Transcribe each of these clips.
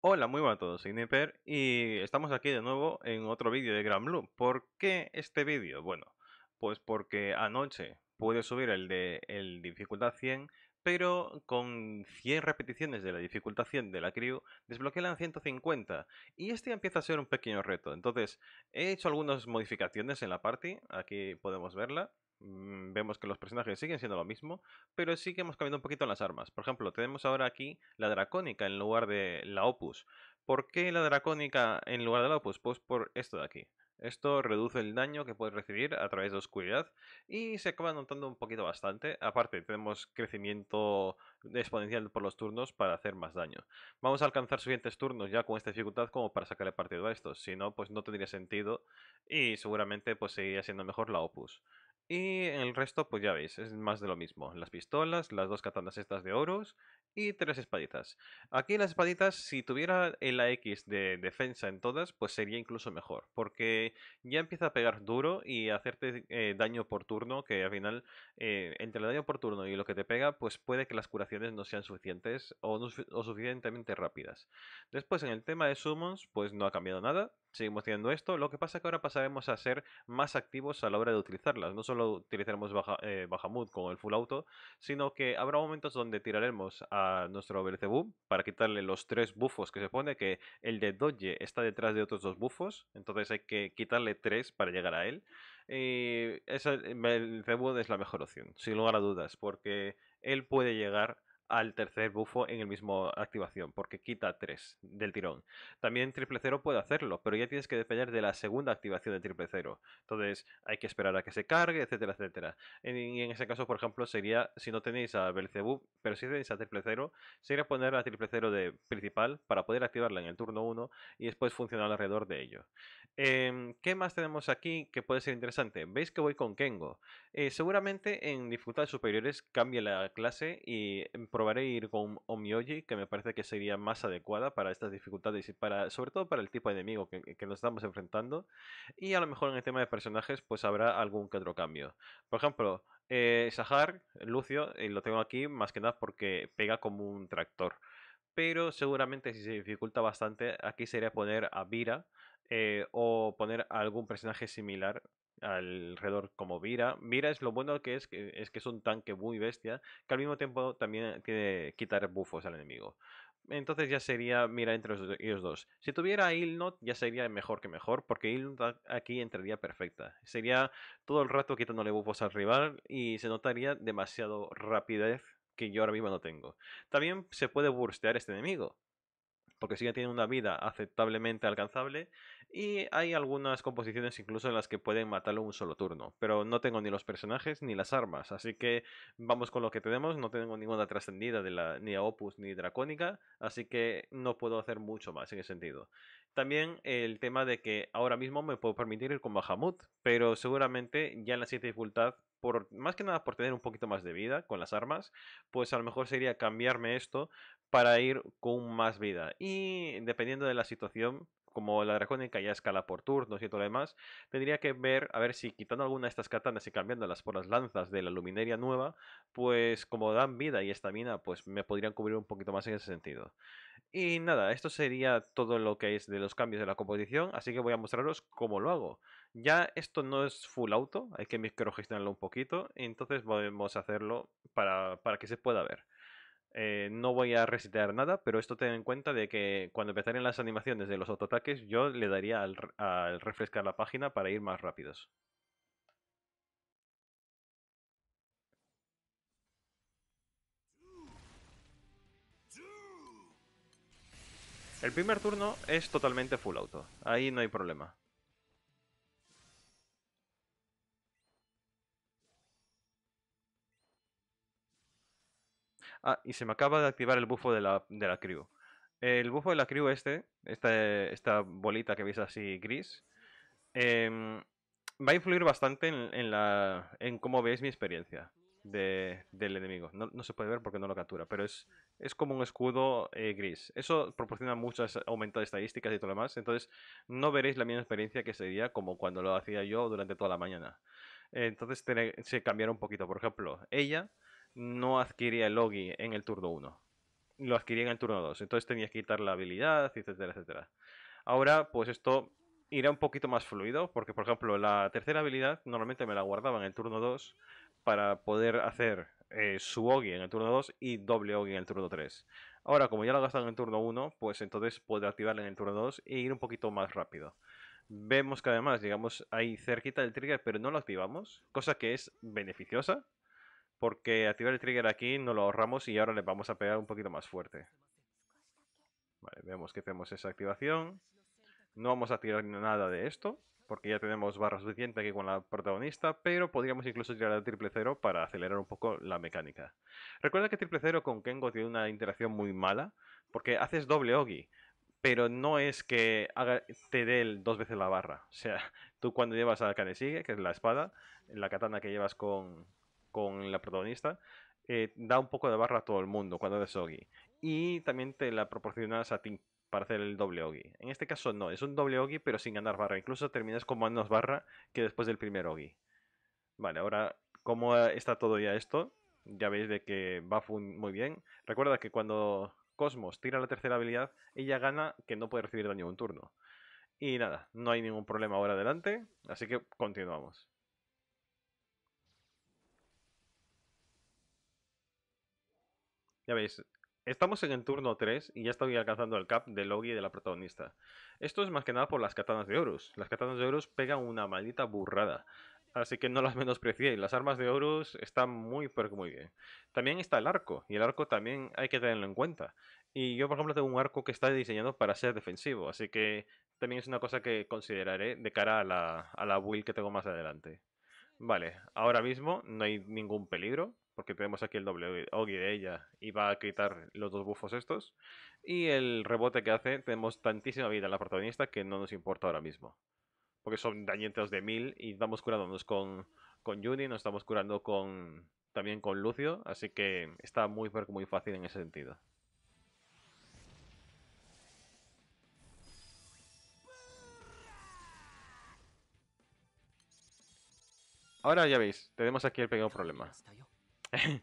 Hola, muy buenas a todos, soy Nipper y estamos aquí de nuevo en otro vídeo de Gran Blue. ¿Por qué este vídeo? Bueno, pues porque anoche pude subir el de el dificultad 100, pero con 100 repeticiones de la dificultad 100 de la crew desbloqueé la 150 y este empieza a ser un pequeño reto. Entonces, he hecho algunas modificaciones en la party, aquí podemos verla. Mm, vemos que los personajes siguen siendo lo mismo, pero sí que hemos cambiado un poquito las armas. Por ejemplo, tenemos ahora aquí la dracónica en lugar de la opus. ¿Por qué la dracónica en lugar de la opus? Pues por esto de aquí. Esto reduce el daño que puedes recibir a través de oscuridad y se acaba notando un poquito bastante. Aparte, tenemos crecimiento exponencial por los turnos para hacer más daño. Vamos a alcanzar siguientes turnos ya con esta dificultad como para sacarle partido a esto. Si no, pues no tendría sentido y seguramente pues seguiría siendo mejor la Opus. Y el resto, pues ya veis, es más de lo mismo. Las pistolas, las dos katanas estas de oros y tres espaditas. Aquí las espaditas, si tuviera la AX de defensa en todas, pues sería incluso mejor. Porque ya empieza a pegar duro y hacerte eh, daño por turno, que al final, eh, entre el daño por turno y lo que te pega, pues puede que las curaciones no sean suficientes o, no, o suficientemente rápidas. Después, en el tema de summons, pues no ha cambiado nada Seguimos teniendo esto, lo que pasa es que ahora pasaremos a ser más activos a la hora de utilizarlas. No solo utilizaremos baja, eh, con el full auto, sino que habrá momentos donde tiraremos a nuestro Belzebub para quitarle los tres bufos que se pone, que el de Dodge está detrás de otros dos bufos, entonces hay que quitarle tres para llegar a él. Y esa, es la mejor opción, sin lugar a dudas, porque él puede llegar al tercer bufo en el mismo activación, porque quita 3 del tirón. También triple cero puede hacerlo, pero ya tienes que depender de la segunda activación de triple cero. Entonces hay que esperar a que se cargue, etcétera, etcétera. En, en ese caso, por ejemplo, sería, si no tenéis a Belzebub, pero si tenéis a triple cero, sería poner la triple cero de principal para poder activarla en el turno 1 y después funcionar alrededor de ello. Em, ¿Qué más tenemos aquí que puede ser interesante? Veis que voy con Kengo. Eh, seguramente en dificultades superiores cambie la clase y... Por em, probaré e ir con Omyoji, que me parece que sería más adecuada para estas dificultades y para, sobre todo para el tipo de enemigo que, nos estamos enfrentando. Y a lo mejor en el tema de personajes, pues habrá algún que otro cambio. Por ejemplo, eh, Sahar, Lucio, eh, lo tengo aquí más que nada porque pega como un tractor. Pero seguramente si se dificulta bastante, aquí sería poner a Vira. Eh, o poner algún personaje similar alrededor como Vira. Vira es lo bueno que es, que es que es un tanque muy bestia, que al mismo tiempo también tiene quitar bufos al enemigo. Entonces ya sería mira entre los, ellos dos. Si tuviera Ilnot ya sería mejor que mejor, porque Ilnot aquí entraría perfecta. Sería todo el rato quitándole bufos al rival y se notaría demasiado rapidez que yo ahora mismo no tengo. También se puede burstear este enemigo porque sigue teniendo una vida aceptablemente alcanzable y hay algunas composiciones incluso en las que pueden matarlo un solo turno, pero no tengo ni los personajes ni las armas, así que vamos con lo que tenemos, no tengo ninguna trascendida de la, ni a Opus ni Dracónica, así que no puedo hacer mucho más en ese sentido. También el tema de que ahora mismo me puedo permitir ir con Bahamut, pero seguramente ya en la siguiente dificultad por, más que nada por tener un poquito más de vida con las armas, pues a lo mejor sería cambiarme esto para ir con más vida. Y dependiendo de la situación, como la dracónica ya escala por turnos y todo lo demás, tendría que ver, a ver si quitando alguna de estas katanas y cambiándolas por las lanzas de la luminaria nueva, pues como dan vida y estamina, pues me podrían cubrir un poquito más en ese sentido. Y nada, esto sería todo lo que es de los cambios de la composición, así que voy a mostraros cómo lo hago. Ya esto no es full auto, hay que microgestionarlo un poquito, entonces vamos a hacerlo para que se pueda ver. Eh, no voy a resetear nada, pero esto ten en cuenta de que cuando empezarían las animaciones de los autoataques, yo le daría al, al refrescar la página para ir más rápidos. El primer turno es totalmente full auto, ahí no hay problema. Ah, y se me acaba de activar el bufo de la, de crew. El bufo de la crew este, esta, esta bolita que veis así gris, em, va a influir bastante en, en, la, en cómo veis mi experiencia del enemigo. No, se puede ver porque no lo captura, pero es, es como un escudo eh, gris. Eso proporciona muchas aumento de estadísticas y todo lo demás, entonces no veréis la misma experiencia que sería como cuando lo hacía yo durante toda la mañana. Entonces se cambiará un poquito. Por ejemplo, ella no adquiría el Logi en el turno 1. Lo adquiría en el turno 2. Entonces tenía que quitar la habilidad, etcétera, etcétera. Ahora, pues esto irá un poquito más fluido, porque por ejemplo la tercera habilidad normalmente me la guardaba en el turno 2 para poder hacer eh, su Ogi en el turno 2 y doble Ogi en el turno 3. Ahora, como ya lo gastan gastado en el turno 1, pues entonces podré activarla en el turno 2 e ir un poquito más rápido. Vemos que además, llegamos ahí cerquita del trigger, pero no lo activamos, cosa que es beneficiosa, porque activar el trigger aquí no lo ahorramos y ahora le vamos a pegar un poquito más fuerte. Vale, vemos que hacemos esa activación. No vamos a tirar nada de esto, porque ya tenemos barra suficiente aquí con la protagonista, pero podríamos incluso tirar el triple cero para acelerar un poco la mecánica. Recuerda que triple cero con Kengo tiene una interacción muy mala, porque haces doble Ogi, pero no es que te dé dos veces la barra. O sea, tú cuando llevas a sigue, que es la espada, la katana que llevas con, con la protagonista, eh, da un poco de barra a todo el mundo cuando haces Ogi. Y también te la proporcionas a ti para hacer el doble Ogi. En este caso no, es un doble Ogi pero sin ganar barra. Incluso terminas con menos barra que después del primer Ogi. Vale, ahora, ¿cómo está todo ya esto? Ya veis de que va muy bien. Recuerda que cuando Cosmos tira la tercera habilidad, ella gana que no puede recibir daño un turno. Y nada, no hay ningún problema ahora adelante, así que continuamos. Ya veis, estamos en el turno 3 y ya estoy alcanzando el cap de Logi de la protagonista. Esto es más que nada por las katanas de Horus. Las katanas de Horus pegan una maldita burrada. Así que no las menospreciéis, las armas de Horus están muy pero muy bien. También está el arco, y el arco también hay que tenerlo en cuenta. Y yo por ejemplo tengo un arco que está diseñado para ser defensivo, así que también es una cosa que consideraré de cara a la, a la build que tengo más adelante. Vale, ahora mismo no hay ningún peligro, porque tenemos aquí el doble Ogi de ella y va a quitar los dos bufos estos. Y el rebote que hace, tenemos tantísima vida en la protagonista que no nos importa ahora mismo. Porque son dañitos de mil y estamos curándonos con, con Yuni, nos estamos curando con también con Lucio, así que está muy, muy fácil en ese sentido. Ahora ya veis, tenemos aquí el pequeño problema.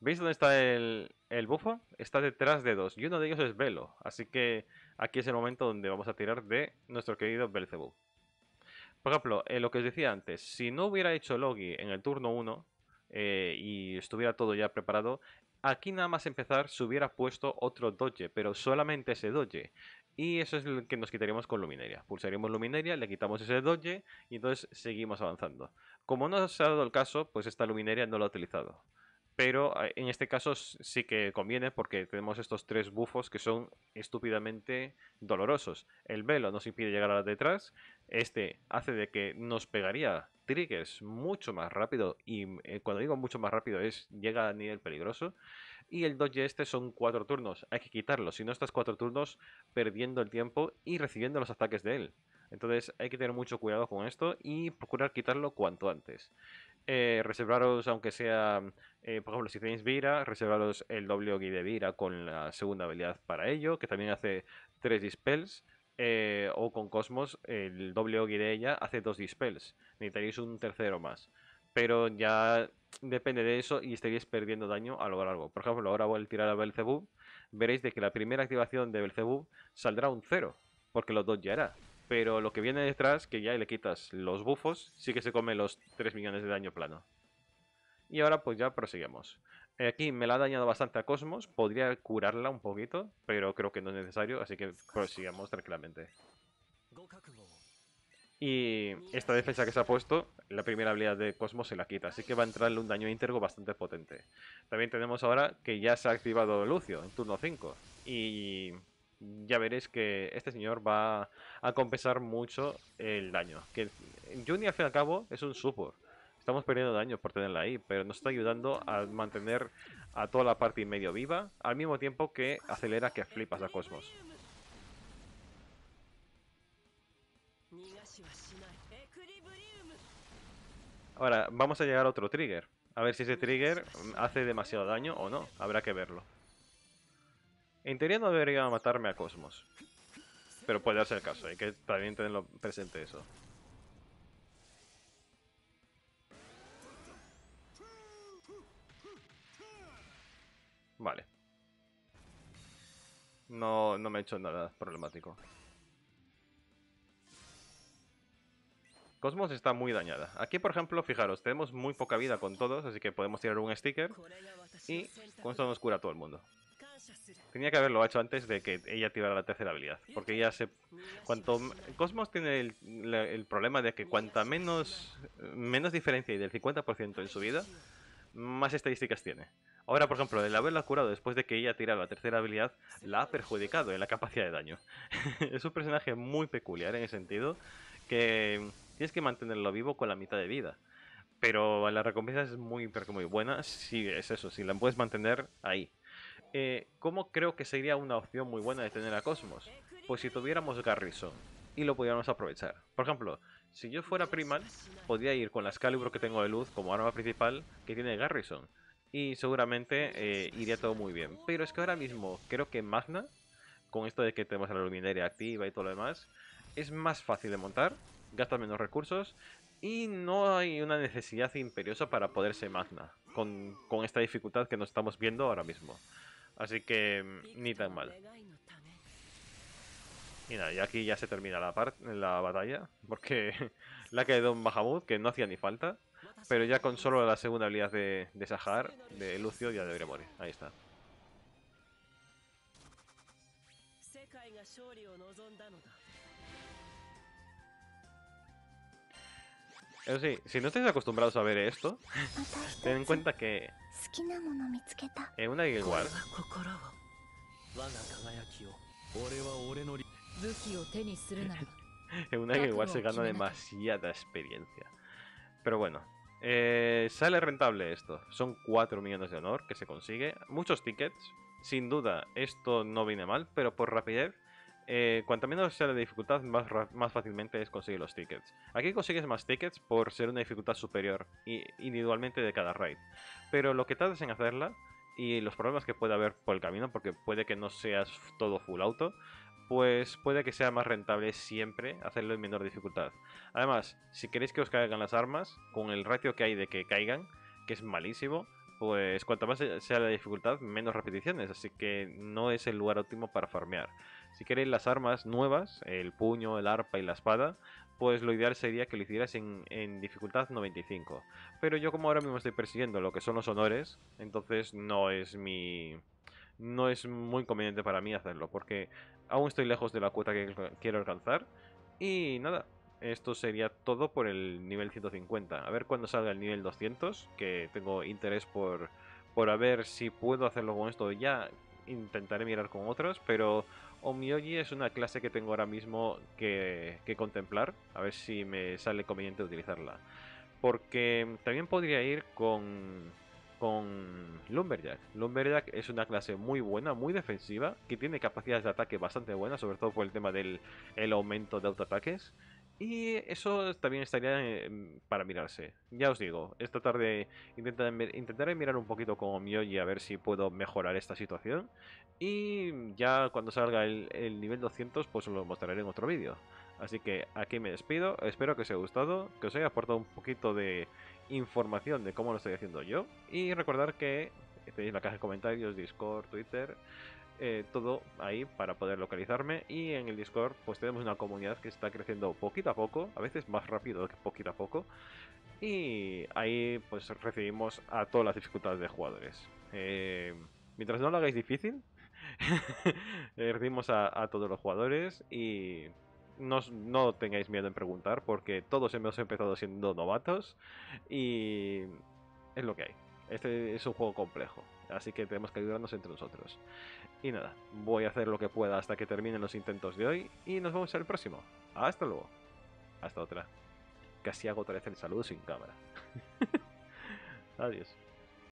¿Veis dónde está el, el, bufo? Está detrás de dos, y uno de ellos es Velo. Así que aquí es el momento donde vamos a tirar de nuestro querido Belzebub. Por ejemplo, eh, lo que os decía antes, si no hubiera hecho Logi en el turno 1 eh, y estuviera todo ya preparado, aquí nada más empezar se hubiera puesto otro Doge, pero solamente ese Doge. Y eso es lo que nos quitaríamos con Luminaria. Pulsaríamos Luminaria, le quitamos ese Doge y entonces seguimos avanzando. Como no se ha dado el caso, pues esta Luminaria no la ha utilizado. Pero eh, en este caso sí que conviene porque tenemos estos tres bufos que son estúpidamente dolorosos. El velo nos impide llegar a detrás. Este hace de que nos pegaría triggers mucho más rápido. Y mm, eh, cuando digo mucho más rápido es llega a nivel peligroso. Y el dodge este son cuatro turnos. Hay que quitarlo. Si no estás cuatro turnos perdiendo el tiempo y recibiendo los ataques de él. Entonces hay que tener mucho cuidado con esto y procurar quitarlo cuanto antes. Eh, reservaros, aunque sea, mm, eh, por ejemplo, si tenéis Vira, reservaros el doble Ogi de Vira con la segunda habilidad para ello, que también hace tres dispels. Eh, o con Cosmos, el doble Ogi de ella hace dos dispels. Necesitaréis un tercero más. Pero ya depende de eso y estaréis perdiendo daño a lo largo. Por ejemplo, ahora voy a tirar a Belzebub. Veréis de que la primera activación de Belzebub saldrá un 0, porque los dos ya era. Pero lo que viene detrás, que ya le quitas los bufos, sí que se come los 3 millones de daño plano. Y ahora pues ya proseguimos. Eh, aquí me la ha dañado bastante a Cosmos, podría curarla un poquito, pero creo que no es necesario, así que prosigamos tranquilamente. Y esta defensa que se ha puesto, la primera habilidad de Cosmos se la quita, así que va a entrarle un daño íntegro bastante potente. También tenemos ahora que ya se ha activado Lucio en turno 5, y ya veréis que este señor va a compensar mucho el daño. Que Juni al fin y al cabo es un support. Estamos perdiendo daño por tenerla ahí, pero nos está ayudando a mantener a toda la parte y medio viva, al mismo tiempo que acelera que flipas a Cosmos. Ahora, vamos a llegar a otro trigger. A ver si ese trigger hace demasiado daño o no. Habrá que verlo. En teoría no debería matarme a Cosmos. Pero puede darse el caso, hay que también tenerlo presente eso. Vale. No, no me he hecho nada problemático. Cosmos está muy dañada. Aquí, por ejemplo, fijaros, tenemos muy poca vida con todos, así que podemos tirar un sticker. Y con esto nos cura a todo el mundo. Tenía que haberlo hecho antes de que ella tirara la tercera habilidad. Porque ya se. Cuanto. Cosmos tiene el, problema de que cuanta menos, menos diferencia y del 50% en su vida, más estadísticas tiene. Ahora, por ejemplo, el haberla curado después de que ella tirara la tercera habilidad, la ha perjudicado en la capacidad de daño. es un personaje muy peculiar en el sentido que tienes que mantenerlo vivo con la mitad de vida. Pero la recompensa es muy, muy buena si es eso, si la puedes mantener ahí. Eh, ¿cómo creo que sería una opción muy buena de tener a Cosmos? Pues si tuviéramos Garrison y lo pudiéramos aprovechar. Por ejemplo, si yo fuera Primal, podría ir con la Excalibur que tengo de luz como arma principal que tiene Garrison. Y seguramente eh, iría todo muy bien. Pero es que ahora mismo creo que Magna, con esto de que tenemos la luminaria activa y todo lo demás, es más fácil de montar, gasta menos recursos y no hay una necesidad imperiosa para poderse Magna con esta dificultad que nos estamos viendo ahora mismo. Así que mm, ni tan mal. Y nada, y aquí ya se termina la, la batalla, porque la ha de un Bahamut, que no hacía ni falta. Pero ya con solo la segunda habilidad de, Sahar, de Lucio, ya debería morir. Ahí está. si no estáis acostumbrados a ver esto, ten en cuenta que en una igual. en una se gana demasiada experiencia. Pero bueno, eh, sale rentable esto. Son 4 millones de honor que se consigue. Muchos tickets. Sin duda, esto no viene mal, pero por rapidez eh, cuanto menos sea la dificultad, más, más fácilmente es conseguir los tickets. Aquí consigues más tickets por ser una dificultad superior, individualmente de cada raid. Pero lo que tardes en hacerla, y los problemas que puede haber por el camino, porque puede que no seas todo full auto, pues puede que sea más rentable siempre hacerlo en menor dificultad. Además, si queréis que os caigan las armas, con el ratio que hay de que caigan, que es malísimo, pues cuanto más sea la dificultad, menos repeticiones, así que no es el lugar óptimo para farmear. Si queréis las armas nuevas, el puño, el arpa y la espada, pues lo ideal sería que lo hicieras en, en, dificultad 95. Pero yo como ahora mismo estoy persiguiendo lo que son los honores, entonces no es mi... No es muy conveniente para mí hacerlo, porque aún estoy lejos de la cuota que quiero alcanzar. Y nada, esto sería todo por el nivel 150. A ver cuándo salga el nivel 200, que tengo interés por, por ver si puedo hacerlo con esto ya. Intentaré mirar con otros, pero Miyogi es una clase que tengo ahora mismo que, contemplar, a ver si me sale conveniente utilizarla. Porque también podría ir con, con Lumberjack. Lumberjack es una clase muy buena, muy defensiva, que tiene capacidades de ataque bastante buenas, sobre todo por el tema del aumento de autoataques. Y eso también estaría em, para mirarse. Ya os digo, esta tarde intentaré, intentaré mirar un poquito con y a ver si puedo mejorar esta situación. Y ya cuando salga el, nivel 200, pues os lo mostraré en otro vídeo. Así que aquí me despido, espero que os haya gustado, que os haya aportado un poquito de información de cómo lo estoy haciendo yo. Y recordar que tenéis la caja de comentarios, Discord, Twitter, eh, todo ahí para poder localizarme. Y en el Discord pues tenemos una comunidad que está creciendo poquito a poco, a veces más rápido que poquito a poco. Y ahí pues recibimos a todas las dificultades de jugadores. Eh, mientras no lo hagáis difícil, Perdimos eh, a, a, todos los jugadores y no, no tengáis miedo en preguntar porque todos hemos empezado siendo novatos y es lo que hay. Este es un juego complejo, así que tenemos que ayudarnos entre nosotros. Y nada, voy a hacer lo que pueda hasta que terminen los intentos de hoy y nos vemos en el próximo. Hasta luego. Hasta otra. Casi hago otra vez el saludo sin cámara. Adiós.